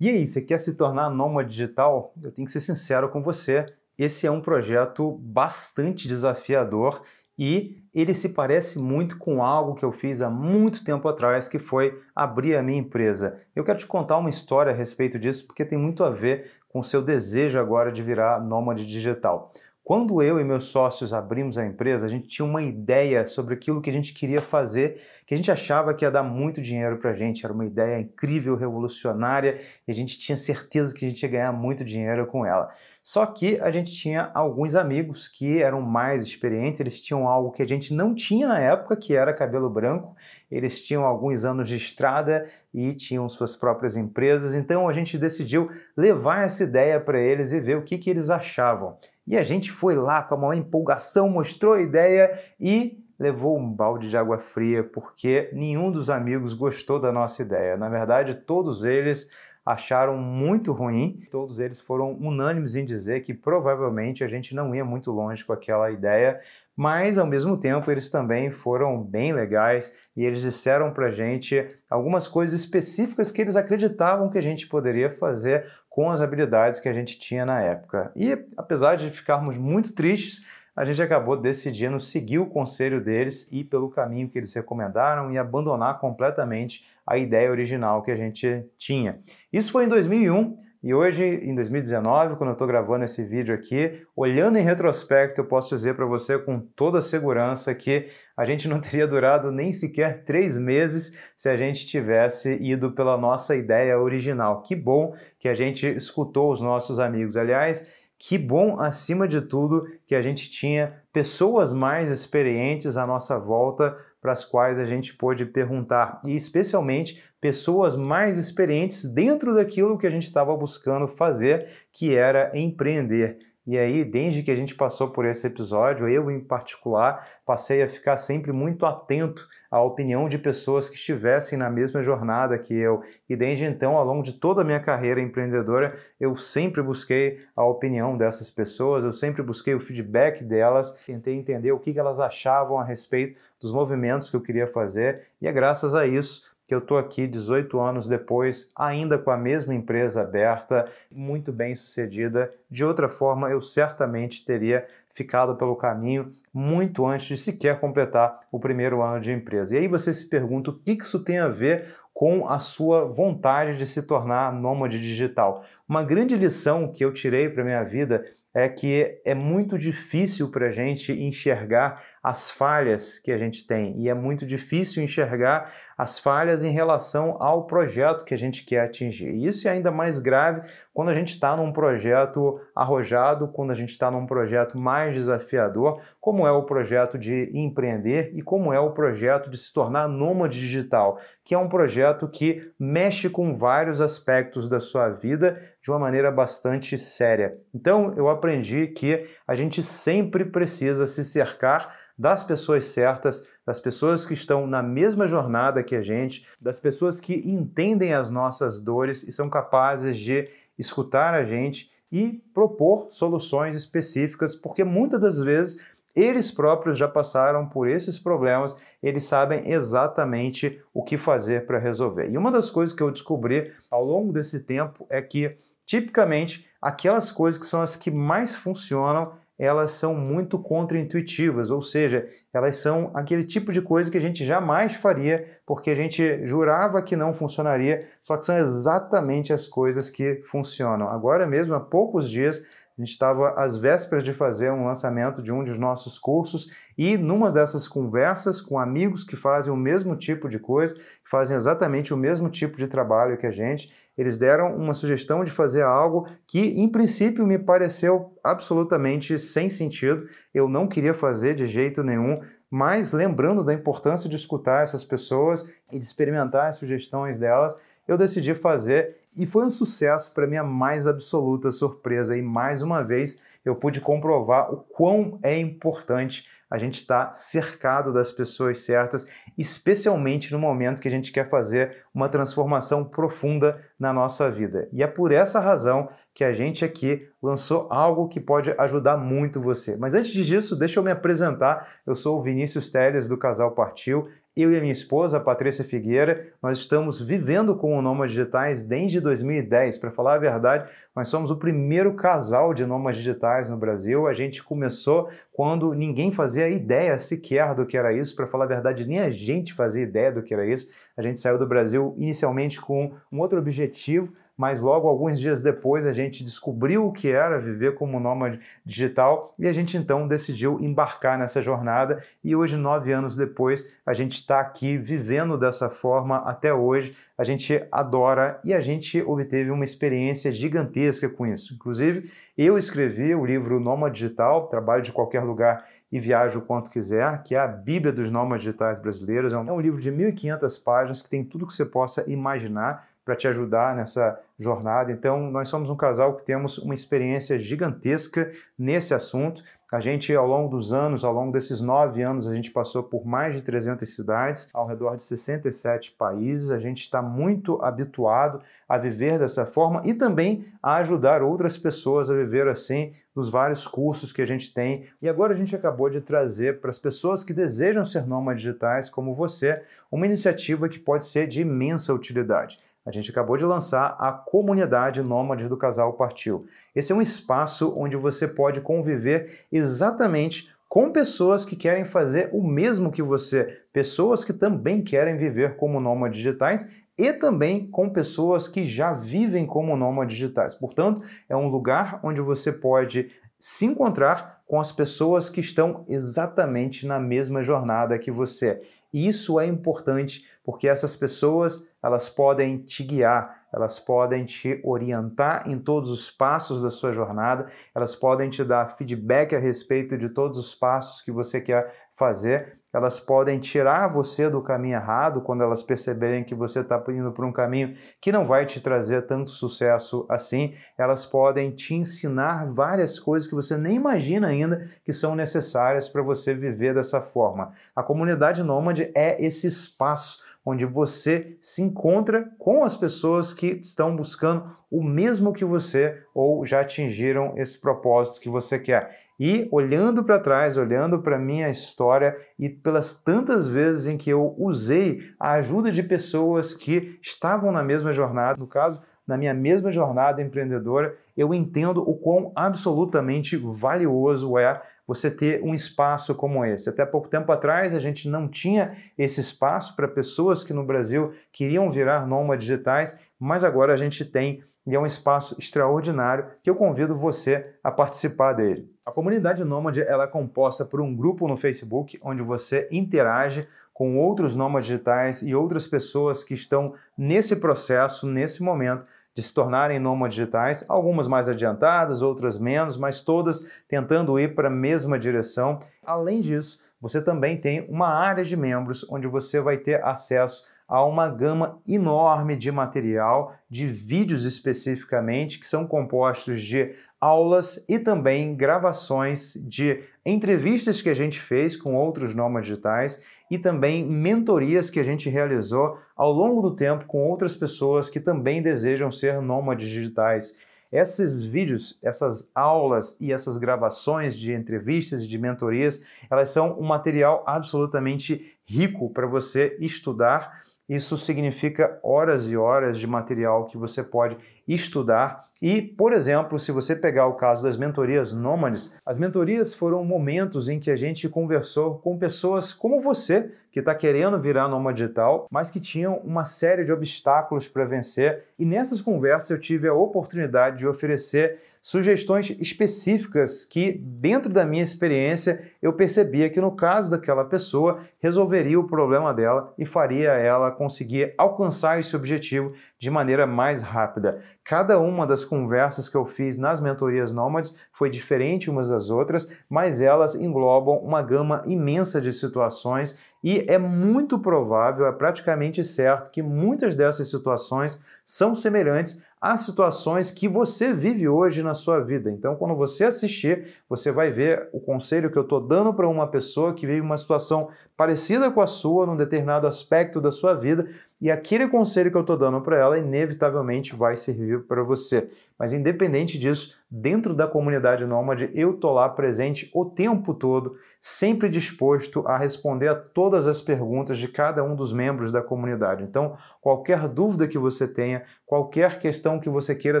E aí, você quer se tornar nômade digital? Eu tenho que ser sincero com você, esse é um projeto bastante desafiador e ele se parece muito com algo que eu fiz há muito tempo atrás, que foi abrir a minha empresa. Eu quero te contar uma história a respeito disso, porque tem muito a ver com o seu desejo agora de virar nômade digital. Quando eu e meus sócios abrimos a empresa, a gente tinha uma ideia sobre aquilo que a gente queria fazer, que a gente achava que ia dar muito dinheiro para a gente. Era uma ideia incrível, revolucionária, e a gente tinha certeza que a gente ia ganhar muito dinheiro com ela. Só que a gente tinha alguns amigos que eram mais experientes, eles tinham algo que a gente não tinha na época, que era cabelo branco, eles tinham alguns anos de estrada e tinham suas próprias empresas, então a gente decidiu levar essa ideia para eles e ver o que, que eles achavam. E a gente foi lá com a maior empolgação, mostrou a ideia e levou um balde de água fria, porque nenhum dos amigos gostou da nossa ideia. Na verdade, todos eles acharam muito ruim. Todos eles foram unânimes em dizer que provavelmente a gente não ia muito longe com aquela ideia, mas ao mesmo tempo eles também foram bem legais e eles disseram para a gente algumas coisas específicas que eles acreditavam que a gente poderia fazer com as habilidades que a gente tinha na época. E apesar de ficarmos muito tristes, a gente acabou decidindo seguir o conselho deles e pelo caminho que eles recomendaram e abandonar completamente a ideia original que a gente tinha. Isso foi em 2001 e hoje, em 2019, quando eu estou gravando esse vídeo aqui, olhando em retrospecto, eu posso dizer para você com toda segurança que a gente não teria durado nem sequer três meses se a gente tivesse ido pela nossa ideia original. Que bom que a gente escutou os nossos amigos. Aliás, que bom, acima de tudo, que a gente tinha pessoas mais experientes à nossa volta para as quais a gente pôde perguntar, e especialmente pessoas mais experientes dentro daquilo que a gente estava buscando fazer, que era empreender. E aí, desde que a gente passou por esse episódio, eu em particular, passei a ficar sempre muito atento à opinião de pessoas que estivessem na mesma jornada que eu. E desde então, ao longo de toda a minha carreira empreendedora, eu sempre busquei a opinião dessas pessoas, eu sempre busquei o feedback delas, tentei entender o que elas achavam a respeito dos movimentos que eu queria fazer. E é graças a isso que eu estou aqui 18 anos depois, ainda com a mesma empresa aberta, muito bem sucedida. De outra forma, eu certamente teria ficado pelo caminho muito antes de sequer completar o primeiro ano de empresa. E aí você se pergunta o que isso tem a ver com a sua vontade de se tornar nômade digital. Uma grande lição que eu tirei para minha vida é que é muito difícil para a gente enxergar as falhas que a gente tem e é muito difícil enxergar as falhas em relação ao projeto que a gente quer atingir. E isso é ainda mais grave quando a gente está num projeto arrojado, quando a gente está num projeto mais desafiador, como é o projeto de empreender e como é o projeto de se tornar nômade digital, que é um projeto que mexe com vários aspectos da sua vida de uma maneira bastante séria. Então, eu aprendi que a gente sempre precisa se cercar das pessoas certas, das pessoas que estão na mesma jornada que a gente, das pessoas que entendem as nossas dores e são capazes de escutar a gente e propor soluções específicas, porque muitas das vezes eles próprios já passaram por esses problemas, eles sabem exatamente o que fazer para resolver. E uma das coisas que eu descobri ao longo desse tempo é que, tipicamente, aquelas coisas que são as que mais funcionam elas são muito contraintuitivas, ou seja, elas são aquele tipo de coisa que a gente jamais faria, porque a gente jurava que não funcionaria, só que são exatamente as coisas que funcionam. Agora mesmo, há poucos dias, a gente estava às vésperas de fazer um lançamento de um dos nossos cursos e numa dessas conversas com amigos que fazem o mesmo tipo de coisa, fazem exatamente o mesmo tipo de trabalho que a gente, eles deram uma sugestão de fazer algo que, em princípio, me pareceu absolutamente sem sentido. Eu não queria fazer de jeito nenhum, mas lembrando da importância de escutar essas pessoas e de experimentar as sugestões delas, eu decidi fazer e foi um sucesso para minha mais absoluta surpresa. E mais uma vez eu pude comprovar o quão é importante a gente está cercado das pessoas certas, especialmente no momento que a gente quer fazer uma transformação profunda na nossa vida. E é por essa razão que a gente aqui lançou algo que pode ajudar muito você. Mas antes disso, deixa eu me apresentar. Eu sou o Vinícius Teles do Casal Partiu. Eu e a minha esposa, a Patrícia Figueira, nós estamos vivendo com o nômade Digitais desde 2010. Para falar a verdade, nós somos o primeiro casal de nômade Digitais no Brasil. A gente começou quando ninguém fazia ideia sequer do que era isso. Para falar a verdade, nem a gente fazia ideia do que era isso. A gente saiu do Brasil inicialmente com um outro objetivo, mas logo alguns dias depois a gente descobriu o que era viver como nômade digital e a gente então decidiu embarcar nessa jornada e hoje, nove anos depois, a gente está aqui vivendo dessa forma até hoje, a gente adora e a gente obteve uma experiência gigantesca com isso. Inclusive, eu escrevi o livro Nômade Digital, Trabalho de Qualquer Lugar e Viajo o Quanto Quiser, que é a bíblia dos nômades digitais brasileiros. É um é livro de 1.500 páginas que tem tudo que você possa imaginar para te ajudar nessa jornada. Então, nós somos um casal que temos uma experiência gigantesca nesse assunto. A gente, ao longo dos anos, ao longo desses nove anos, a gente passou por mais de 300 cidades, ao redor de 67 países. A gente está muito habituado a viver dessa forma e também a ajudar outras pessoas a viver assim, nos vários cursos que a gente tem. E agora a gente acabou de trazer para as pessoas que desejam ser nômades digitais, como você, uma iniciativa que pode ser de imensa utilidade. A gente acabou de lançar a Comunidade Nômades do Casal Partiu. Esse é um espaço onde você pode conviver exatamente com pessoas que querem fazer o mesmo que você, pessoas que também querem viver como nômades digitais e também com pessoas que já vivem como nômades digitais. Portanto, é um lugar onde você pode se encontrar com as pessoas que estão exatamente na mesma jornada que você. E isso é importante porque essas pessoas elas podem te guiar, elas podem te orientar em todos os passos da sua jornada, elas podem te dar feedback a respeito de todos os passos que você quer fazer, elas podem tirar você do caminho errado quando elas perceberem que você está indo por um caminho que não vai te trazer tanto sucesso assim. Elas podem te ensinar várias coisas que você nem imagina ainda que são necessárias para você viver dessa forma. A comunidade nômade é esse espaço onde você se encontra com as pessoas que estão buscando o mesmo que você ou já atingiram esse propósito que você quer. E olhando para trás, olhando para minha história e pelas tantas vezes em que eu usei a ajuda de pessoas que estavam na mesma jornada, no caso, na minha mesma jornada empreendedora, eu entendo o quão absolutamente valioso é você ter um espaço como esse. Até pouco tempo atrás, a gente não tinha esse espaço para pessoas que no Brasil queriam virar nômades digitais, mas agora a gente tem e é um espaço extraordinário que eu convido você a participar dele. A comunidade Nômade ela é composta por um grupo no Facebook onde você interage com outros nômades digitais e outras pessoas que estão nesse processo, nesse momento, de se tornarem nômades digitais, algumas mais adiantadas, outras menos, mas todas tentando ir para a mesma direção. Além disso, você também tem uma área de membros onde você vai ter acesso há uma gama enorme de material, de vídeos especificamente, que são compostos de aulas e também gravações de entrevistas que a gente fez com outros nomes digitais e também mentorias que a gente realizou ao longo do tempo com outras pessoas que também desejam ser nômades digitais. Esses vídeos, essas aulas e essas gravações de entrevistas e de mentorias, elas são um material absolutamente rico para você estudar isso significa horas e horas de material que você pode estudar. E, por exemplo, se você pegar o caso das mentorias nômades, as mentorias foram momentos em que a gente conversou com pessoas como você, que está querendo virar nômade digital, mas que tinham uma série de obstáculos para vencer. E nessas conversas eu tive a oportunidade de oferecer sugestões específicas que, dentro da minha experiência, eu percebia que no caso daquela pessoa resolveria o problema dela e faria ela conseguir alcançar esse objetivo de maneira mais rápida. Cada uma das conversas que eu fiz nas mentorias nômades foi diferente umas das outras, mas elas englobam uma gama imensa de situações e é muito provável, é praticamente certo, que muitas dessas situações são semelhantes às situações que você vive hoje na sua vida. Então, quando você assistir, você vai ver o conselho que eu estou dando para uma pessoa que vive uma situação parecida com a sua, num determinado aspecto da sua vida, e aquele conselho que eu estou dando para ela, inevitavelmente, vai servir para você. Mas independente disso, dentro da comunidade nômade, eu estou lá presente o tempo todo, sempre disposto a responder a todas as perguntas de cada um dos membros da comunidade. Então, qualquer dúvida que você tenha, qualquer questão que você queira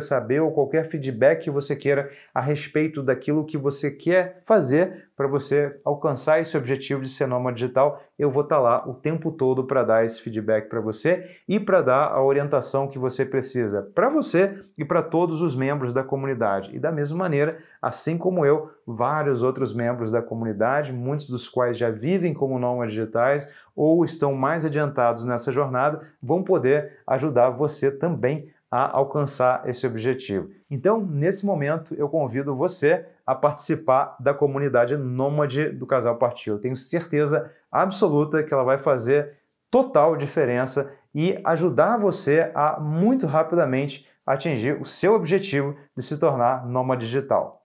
saber ou qualquer feedback que você queira a respeito daquilo que você quer fazer para você alcançar esse objetivo de ser nômade digital, eu vou estar tá lá o tempo todo para dar esse feedback para você e para dar a orientação que você precisa para você e para todos os membros da comunidade. E da mesma maneira, assim como eu, vários outros membros da comunidade, muitos dos quais já vivem como nômades digitais ou estão mais adiantados nessa jornada, vão poder ajudar você também a alcançar esse objetivo. Então, nesse momento, eu convido você a participar da comunidade nômade do Casal Partiu. tenho certeza absoluta que ela vai fazer total diferença e ajudar você a muito rapidamente atingir o seu objetivo de se tornar nômade digital.